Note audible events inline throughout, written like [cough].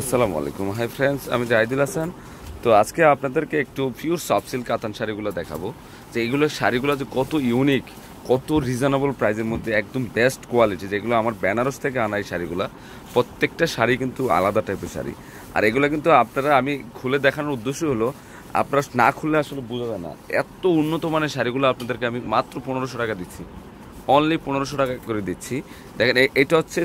আসসালামু আলাইকুম hi friends আমি জাহিদুল হাসান তো আজকে আপনাদেরকে একটু পিওর সফট সিল্ক কাতান শাড়িগুলো দেখাবো যে এগুলো শাড়িগুলো যে কত ইউনিক কত রিজনেবল প্রাইসের মধ্যে একদম বেস্ট কোয়ালিটি যেগুলো আমার বেনারস থেকে আনা এই শাড়িগুলো প্রত্যেকটা শাড়ি কিন্তু আলাদা টাইপের শাড়ি আর এগুলো কিন্তু আপনারা আমি খুলে দেখানোর উদ্দেশ্য হলো আপনারা না খুললে আসলে বোঝা যায় না এত উন্নত মানের শাড়িগুলো আপনাদেরকে আমি মাত্র পনেরোশো টাকা দিচ্ছি অনলি পনেরোশো টাকা করে দিচ্ছি দেখেন এটা হচ্ছে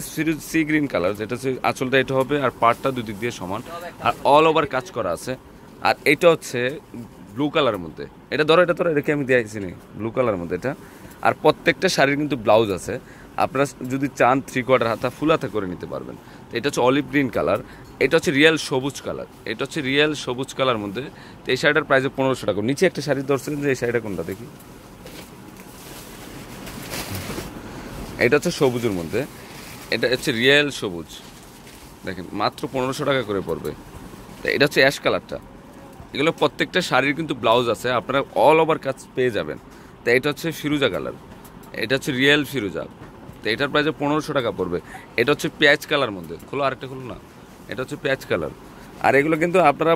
সি গ্রিন কালার যেটা হচ্ছে আঁচলটা এটা হবে আর পার্টটা দুদিক দিয়ে সমান আর অল ওভার কাজ করা আছে আর এটা হচ্ছে ব্লু কালারের মধ্যে এটা ধরো এটা ধরো এটাকে আমি দিয়েছি নি ব্লু কালারের মধ্যে এটা আর প্রত্যেকটা শাড়ির কিন্তু ব্লাউজ আছে আপনারা যদি চান থ্রি কোয়ার্টার হাতা ফুল হাতা করে নিতে পারবেন তো এটা হচ্ছে অলিভ গ্রিন কালার এটা হচ্ছে রিয়েল সবুজ কালার এটা হচ্ছে রিয়েল সবুজ কালার মধ্যে তো এই শাড়িটার প্রাইস পনেরোশো টাকা নিচে একটা শাড়ি ধরছেন যে এই শাড়িটা কোনটা দেখি এটা হচ্ছে সবুজের মধ্যে এটা হচ্ছে রিয়েল সবুজ দেখেন মাত্র পনেরোশো টাকা করে পড়বে এটা হচ্ছে অ্যাশ কালারটা এগুলো প্রত্যেকটা শাড়ির কিন্তু ব্লাউজ আছে আপনারা অল ওভার কাজ পেয়ে যাবেন তো এটা হচ্ছে ফিরুজা কালার এটা হচ্ছে রিয়েল ফিরুজা তো এটার প্রাইজে পনেরোশো টাকা পড়বে এটা হচ্ছে পেঁয়াজ কালার মধ্যে খোলো আরেকটা খুলো না এটা হচ্ছে পেঁয়াজ কালার আর এগুলো কিন্তু আপনারা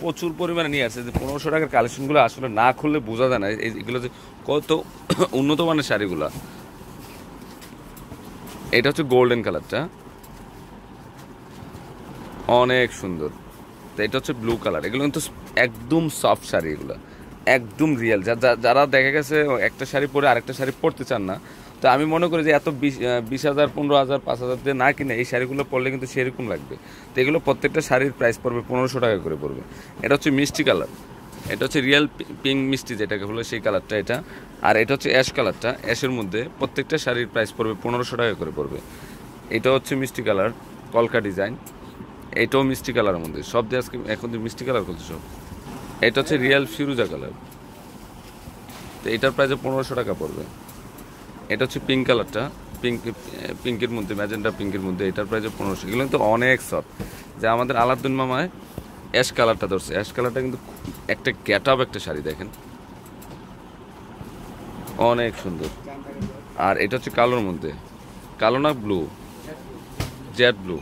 প্রচুর পরিমাণে নিয়ে আসছে যে পনেরোশো টাকার কালেকশনগুলো আসলে না খুললে বোঝা যায় না এগুলো যে কত উন্নত মানের শাড়িগুলো এটা হচ্ছে গোল্ডেন কালারটা অনেক সুন্দর তো এটা হচ্ছে ব্লু কালার এগুলো কিন্তু একদম সফট শাড়ি এগুলো একদম রিয়েল যারা দেখা গেছে একটা শাড়ি পরে আরেকটা শাড়ি পরতে চান না তো আমি মনে করি যে এত বিশ হাজার পনেরো হাজার পাঁচ হাজার দিয়ে না কিনে এই শাড়িগুলো পরলে কিন্তু সেরকম লাগবে তো এগুলো প্রত্যেকটা শাড়ির প্রাইস পড়বে পনেরোশো টাকা করে পড়বে এটা হচ্ছে মিষ্টি কালার এটা হচ্ছে রিয়েল পিঙ্ক মিষ্টি যেটাকে বলে সেই কালারটা এটা আর এটা হচ্ছে অ্যাশ কালারটা অ্যাশের মধ্যে প্রত্যেকটা শাড়ির প্রাইস পড়বে পনেরোশো টাকা করে পড়বে এটা হচ্ছে মিষ্টি কালার কলকা ডিজাইন এটাও মিষ্টি কালারের মধ্যে সব দিয়ে আজকে এখন মিষ্টি কালার করছে সব এটা হচ্ছে রিয়েল ফিরুজা কালার তো এটার প্রাইসে পনেরোশো টাকা পড়বে এটা হচ্ছে পিঙ্ক কালারটা পিঙ্ক পিঙ্কের মধ্যে ম্যাজেন্ডা পিঙ্কের মধ্যে এটার প্রাইসে পনেরোশো এগুলো কিন্তু অনেক সব যা আমাদের আলাদুন মামায় অ্যাশ কালারটা ধরছে অ্যাশ কালারটা কিন্তু একটা ক্যাট আপ একটা শাড়ি দেখেন অনেক সুন্দর আর এটা হচ্ছে কালোর মধ্যে কালো না ব্লু জ্যাট ব্লু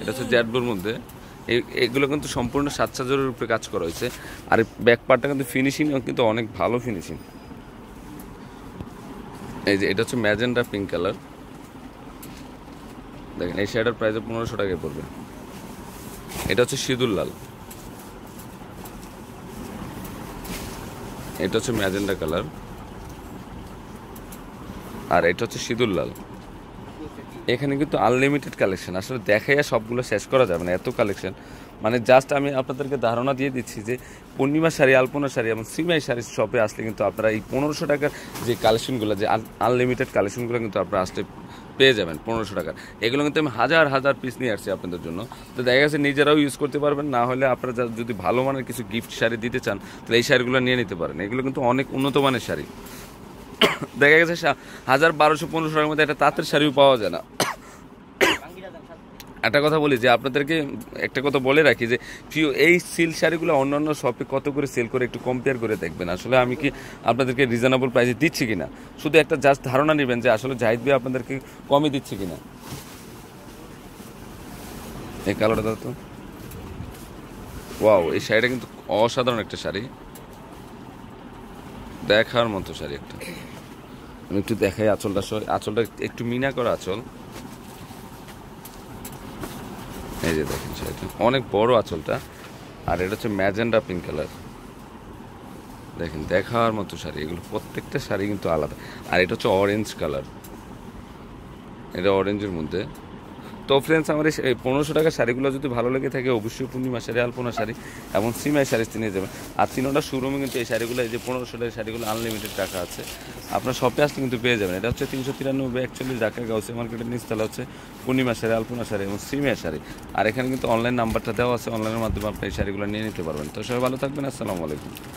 এটা হচ্ছে জ্যাট ব্লুর মধ্যে এগুলো কিন্তু সম্পূর্ণ সাত সাজরের উপরে কাজ করা হয়েছে আর ব্যাক পার্টটা কিন্তু ফিনিশিং কিন্তু অনেক ভালো ফিনিশিং এই যে এটা হচ্ছে ম্যাজেন্ডা পিঙ্ক কালার দেখেন এই শাড়িটার প্রাইসে পনেরোশো টাকায় পড়বে এটা হচ্ছে সিঁদুর লাল এটা হচ্ছে ম্যাজেন্ডা কালার আর এটা হচ্ছে সিঁদুর লাল এখানে কিন্তু আনলিমিটেড কালেকশন আসলে দেখাইয়া সবগুলো শেষ করা যাবে না এত কালেকশন মানে জাস্ট আমি আপনাদেরকে ধারণা দিয়ে দিচ্ছি যে পূর্ণিমা শাড়ি আলপনা শাড়ি এবং সিমাই শাড়ির শপে আসলে কিন্তু আপনারা এই পনেরোশো টাকার যে কালেকশনগুলো যে আনলিমিটেড কালেকশনগুলো কিন্তু আপনারা আসলে পেয়ে যাবেন পনেরোশো টাকার এগুলো কিন্তু আমি হাজার হাজার পিস নিয়ে আসছি আপনাদের জন্য তো দেখা গেছে নিজেরাও ইউজ করতে পারবেন না হলে আপনারা যদি ভালো মানের কিছু গিফট শাড়ি দিতে চান তাহলে এই শাড়িগুলো নিয়ে নিতে পারেন এগুলো কিন্তু অনেক উন্নত মানের শাড়ি [coughs] দেখা গেছে হাজার বারোশো পনেরোশো টাকার মধ্যে একটা তাঁতের শাড়িও পাওয়া যায় না একটা কথা বলি যে আপনাদেরকে একটা কথা বলে রাখি যে প্রিয় এই সিল্ক শাড়িগুলো অন্যান্য শপে কত করে সেল করে একটু কম্পেয়ার করে দেখবেন আসলে আমি কি আপনাদেরকে রিজনেবল প্রাইসে দিচ্ছি কিনা শুধু একটা জাস্ট ধারণা নেবেন যে আসলে জাহিদ ভাই আপনাদেরকে কমই দিচ্ছে কিনা এই কালোটা দাদা তো ওয়াও এই শাড়িটা কিন্তু অসাধারণ একটা শাড়ি দেখার মতো শাড়ি একটা আমি একটু দেখাই আঁচলটা আঁচলটা একটু মিনা করা আঁচল এই যে দেখেন অনেক বড় আঁচলটা আর এটা হচ্ছে ম্যাজেন্ডা পিঙ্ক কালার দেখেন দেখার মতো শাড়ি এগুলো প্রত্যেকটা শাড়ি কিন্তু আলাদা আর এটা হচ্ছে অরেঞ্জ কালার এটা অরেঞ্জের মধ্যে তো ফ্রেন্ডস আমার এই পনেরোশো টাকার শাড়িগুলো যদি ভালো লেগে থাকে অবশ্যই পূর্ণিমা শাড়ি আলপনা শাড়ি এবং সিমাই শাড়ি নিয়ে যাবেন আর তিনোটা শোরুমে কিন্তু এই শাড়িগুলো এই যে পনেরোশো টাকার শাড়িগুলো আনলিমিটেড টাকা আছে আপনার শপে আসলে কিন্তু পেয়ে যাবেন এটা হচ্ছে তিনশো তিরানব্বই একচল্লিশ ঢাকা গাউসি মার্কেটের নিচতলা হচ্ছে পূর্ণিমা শাড়ি আলপনা শাড়ি এবং সিমিয়া শাড়ি আর এখানে কিন্তু অনলাইন নাম্বারটা দেওয়া আছে অনলাইনের মাধ্যমে আপনি এই শাড়িগুলো নিয়ে নিতে পারবেন তো সবাই ভালো থাকবেন আসসালামু আলাইকুম